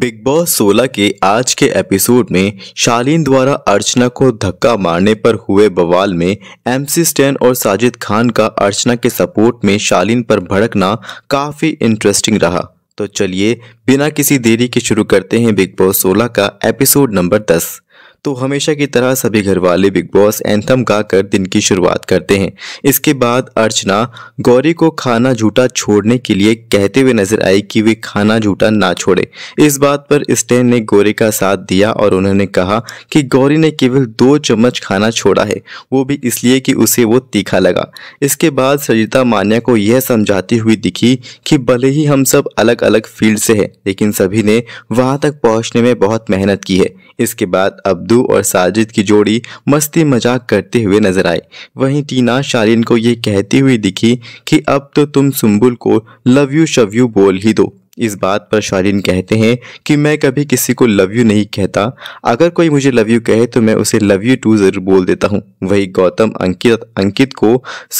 big boss 16 के आज के एपिसोड में शालीन द्वारा अर्चना को धक्का मारने पर हुए बवाल में एमसी स्टैन और साजिद खान का अर्चना के सपोर्ट में शालीन पर भड़कना काफ़ी इंटरेस्टिंग रहा तो चलिए बिना किसी देरी के शुरू करते हैं बिग बॉस 16 का एपिसोड नंबर दस तो हमेशा की तरह सभी घर वाले बिग बॉस एंथम गाकर दिन की शुरुआत करते हैं इसके बाद अर्चना गौरी को खाना झूठा छोड़ने के लिए कहते हुए नजर आई कि वे खाना झूठा ना छोड़े इस बात पर स्टेन ने गौरी का साथ दिया और उन्होंने कहा कि गौरी ने केवल दो चम्मच खाना छोड़ा है वो भी इसलिए कि उसे वो तीखा लगा इसके बाद सरिता मान्या को यह समझाती हुई दिखी कि भले ही हम सब अलग अलग फील्ड से हैं लेकिन सभी ने वहां तक पहुंचने में बहुत मेहनत की है इसके बाद अब्दुल सिद्धू और साजिद की जोड़ी मस्ती मजाक करते हुए नजर आई वहीं टीना शालीन को ये कहती हुई दिखी कि अब तो तुम सुम्बुल को लव यू शव यू बोल ही दो इस बात पर शालीन कहते हैं कि मैं कभी किसी को लव यू नहीं कहता अगर कोई मुझे लव यू कहे तो मैं उसे लव यू टू ज़रूर बोल देता हूँ वही गौतम अंकित अंकित को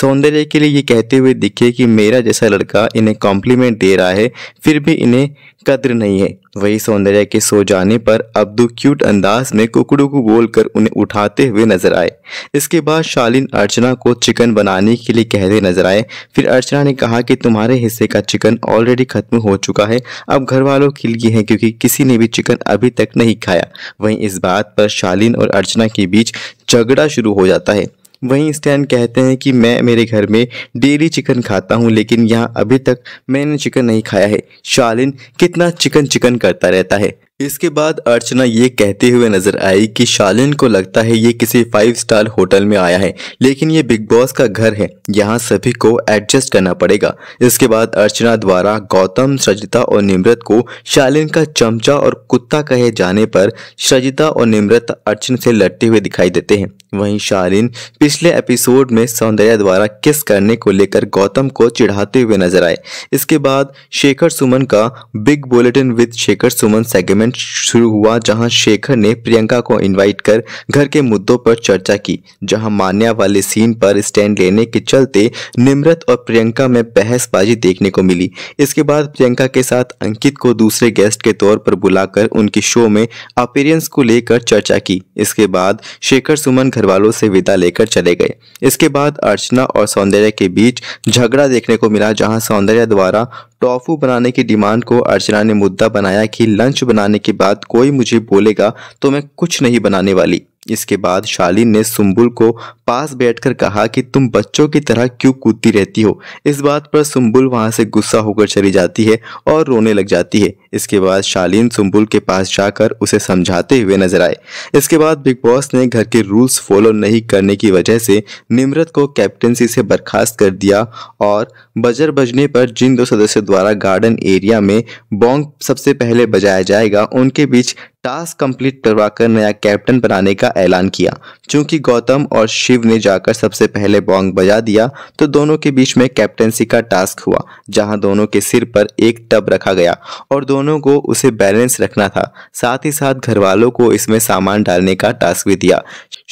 सौंदर्य के लिए ये कहते हुए दिखे कि मेरा जैसा लड़का इन्हें कॉम्प्लीमेंट दे रहा है फिर भी इन्हें कद्र नहीं है वही सौंदर्य के सो जाने पर अब्दू क्यूट अंदाज में कुकड़ू को बोलकर उन्हें उठाते हुए नजर आए इसके बाद शालीन अर्चना को चिकन बनाने के लिए कहते नजर आए फिर अर्चना ने कहा कि तुम्हारे हिस्से का चिकन ऑलरेडी खत्म हो चुका है अब घर वालों के लिए है क्योंकि किसी ने भी चिकन अभी तक नहीं खाया वहीं इस बात पर शालीन और अर्चना के बीच झगड़ा शुरू हो जाता है वहीं स्टैन कहते हैं कि मैं मेरे घर में डेली चिकन खाता हूँ लेकिन यहाँ अभी तक मैंने चिकन नहीं खाया है शालिन कितना चिकन चिकन करता रहता है इसके बाद अर्चना ये कहते हुए नजर आई कि शालिन को लगता है ये किसी फाइव स्टार होटल में आया है लेकिन ये बिग बॉस का घर है यहाँ सभी को एडजस्ट करना पड़ेगा इसके बाद अर्चना द्वारा गौतम सजिता और निम्रत को शालिन का चमचा और कुत्ता कहे जाने पर सजिता और निम्रत अर्चन से लड़ते हुए दिखाई देते हैं वहीं शालिन पिछले एपिसोड में सौंदर्या द्वारा किस करने को लेकर गौतम को चिढ़ाते हुए नजर आए इसके बाद शेखर सुमन का big bulletin with Shekhar Suman segment मंच शुरू हुआ जहां शेखर ने प्रियंका को इनवाइट कर घर के मुद्दों पर चर्चा की जहां मान्या वाले सीन पर स्टैंड लेने के चलते निमृत और प्रियंका में बहसबाजी देखने को मिली इसके बाद प्रियंका के साथ अंकित को दूसरे गेस्ट के तौर पर बुलाकर उनके शो में अपीयरेंस को लेकर चर्चा की इसके बाद शेखर सुमन घर वालों से विदा लेकर चले गए इसके बाद अर्चना और सौंदर्य के बीच झगड़ा देखने को मिला जहाँ सौंदर्य द्वारा टॉफू बनाने की डिमांड को अर्चना ने मुद्दा बनाया कि लंच बनाने के बाद कोई मुझे बोलेगा तो मैं कुछ नहीं बनाने वाली इसके बाद शालिन ने सुम्बुल को पास बैठकर कहा कि तुम बच्चों की तरह क्यों कूदती रहती हो इस बात पर सुम्बुल वहां से गुस्सा होकर चली जाती है और रोने लग जाती है इसके बाद शालिन सुम्बुल के पास जाकर उसे समझाते हुए नजर आए इसके बाद बिग बॉस ने घर के रूल्स फॉलो नहीं करने की वजह से निमरत को कैप्टनसी से बर्खास्त कर दिया और बजर बजने पर जिन दो सदस्यों द्वारा गार्डन एरिया में बॉन्ग सबसे पहले बजाया जाएगा उनके बीच टास्क कंप्लीट करवाकर नया कैप्टन बनाने का ऐलान किया चूंकि गौतम और शिव ने जाकर सबसे पहले बॉन्ग बजा दिया तो दोनों के बीच में कैप्टनसी का टास्क हुआ जहां दोनों के सिर पर एक टब रखा गया और दोनों को उसे बैलेंस रखना था साथ ही साथ घर वालों को इसमें सामान डालने का टास्क भी दिया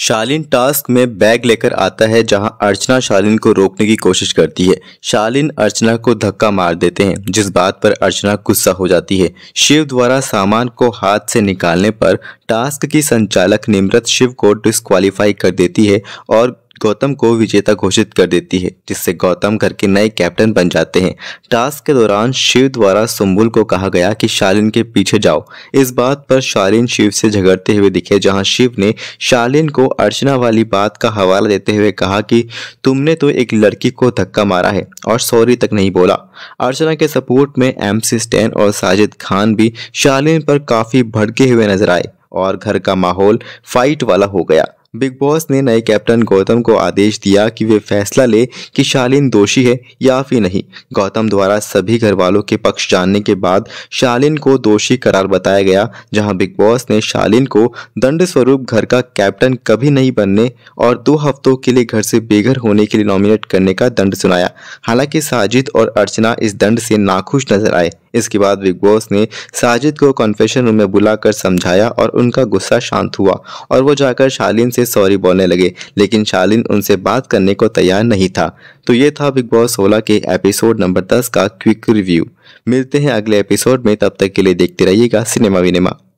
शालिन टास्क में बैग लेकर आता है जहां अर्चना शालिन को रोकने की कोशिश करती है शालिन अर्चना को धक्का मार देते हैं जिस बात पर अर्चना गुस्सा हो जाती है शिव द्वारा सामान को हाथ से निकालने पर टास्क की संचालक निम्रत शिव को डिस्कालीफाई कर देती है और गौतम को विजेता घोषित कर देती है जिससे गौतम घर के नए कैप्टन बन जाते हैं टास्क के दौरान शिव द्वारा सुम्बुल को कहा गया कि शालिन के पीछे जाओ इस बात पर शालिन शिव से झगड़ते हुए दिखे जहां शिव ने शालिन को अर्चना वाली बात का हवाला देते हुए कहा कि तुमने तो एक लड़की को धक्का मारा है और सॉरी तक नहीं बोला अर्चना के सपोर्ट में एम सी स्टैन और साजिद खान भी शालिन पर काफ़ी भड़के हुए नजर आए और घर का माहौल फाइट वाला हो गया बिग बॉस ने नए कैप्टन गौतम को आदेश दिया कि वे फैसला ले कि शालीन दोषी है या फिर नहीं गौतम द्वारा सभी घर वालों के पक्ष जानने के बाद शालीन को दोषी करार बताया गया जहां बिग बॉस ने शालीन को दंड स्वरूप घर का कैप्टन कभी नहीं बनने और दो हफ्तों के लिए घर से बेघर होने के लिए नॉमिनेट करने का दंड सुनाया हालांकि साजिद और अर्चना इस दंड से नाखुश नजर आए इसके बाद बिग बॉस ने साजिद को कॉन्फेशन रूम में बुलाकर समझाया और उनका गुस्सा शांत हुआ और वो जाकर शालीन से सॉरी बोलने लगे लेकिन शालीन उनसे बात करने को तैयार नहीं था तो ये था बिग बॉस 16 के एपिसोड नंबर दस का क्विक रिव्यू मिलते हैं अगले एपिसोड में तब तक के लिए देखते रहिएगा सिनेमा विनेमा